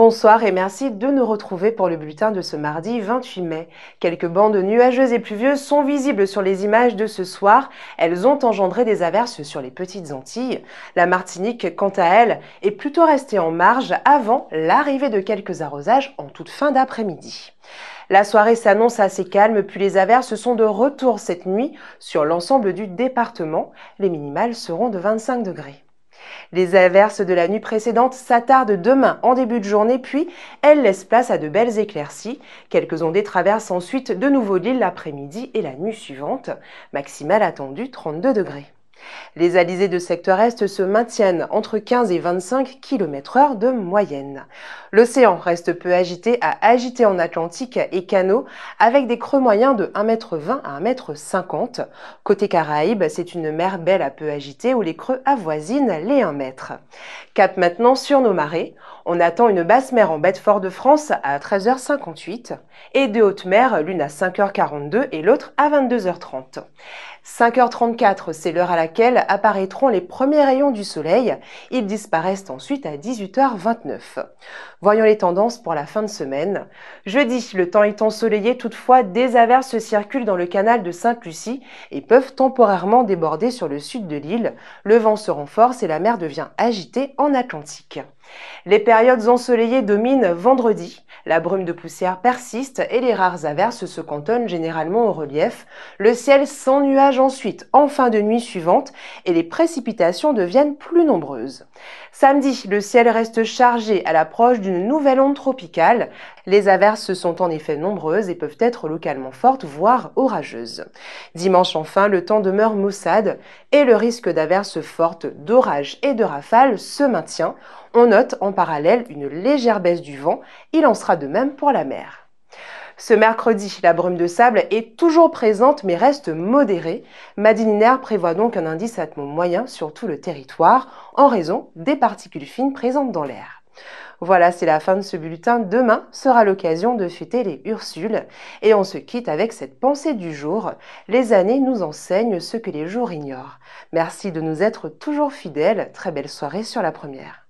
Bonsoir et merci de nous retrouver pour le bulletin de ce mardi 28 mai. Quelques bandes nuageuses et pluvieuses sont visibles sur les images de ce soir. Elles ont engendré des averses sur les petites Antilles. La Martinique, quant à elle, est plutôt restée en marge avant l'arrivée de quelques arrosages en toute fin d'après-midi. La soirée s'annonce assez calme, puis les averses sont de retour cette nuit sur l'ensemble du département. Les minimales seront de 25 degrés. Les averses de la nuit précédente s'attardent demain en début de journée, puis elles laissent place à de belles éclaircies. Quelques ondées traversent ensuite de nouveau l'île l'après-midi et la nuit suivante. Maximale attendue 32 degrés. Les alizés de secteur Est se maintiennent entre 15 et 25 km h de moyenne. L'océan reste peu agité à agité en Atlantique et canaux avec des creux moyens de 1,20 m à 1,50 m. Côté Caraïbes, c'est une mer belle à peu agitée où les creux avoisinent les 1 m. Cap maintenant sur nos marées. On attend une basse mer en fort de France à 13h58 et deux hautes mers, l'une à 5h42 et l'autre à 22h30. 5h34, c'est l'heure à la apparaîtront les premiers rayons du soleil. Ils disparaissent ensuite à 18h29. Voyons les tendances pour la fin de semaine. Jeudi, le temps est ensoleillé, toutefois des averses circulent dans le canal de Sainte-Lucie et peuvent temporairement déborder sur le sud de l'île. Le vent se renforce et la mer devient agitée en Atlantique. Les périodes ensoleillées dominent vendredi. La brume de poussière persiste et les rares averses se cantonnent généralement au relief. Le ciel s'ennuage ensuite en fin de nuit suivante et les précipitations deviennent plus nombreuses. Samedi, le ciel reste chargé à l'approche d'une nouvelle onde tropicale. Les averses sont en effet nombreuses et peuvent être localement fortes, voire orageuses. Dimanche enfin, le temps demeure maussade et le risque d'averses fortes, d'orages et de rafales se maintient en parallèle une légère baisse du vent, il en sera de même pour la mer. Ce mercredi, la brume de sable est toujours présente mais reste modérée. Madininaire prévoit donc un indice atmo moyen sur tout le territoire en raison des particules fines présentes dans l'air. Voilà, c'est la fin de ce bulletin. Demain sera l'occasion de fêter les Ursules. Et on se quitte avec cette pensée du jour. Les années nous enseignent ce que les jours ignorent. Merci de nous être toujours fidèles. Très belle soirée sur la première.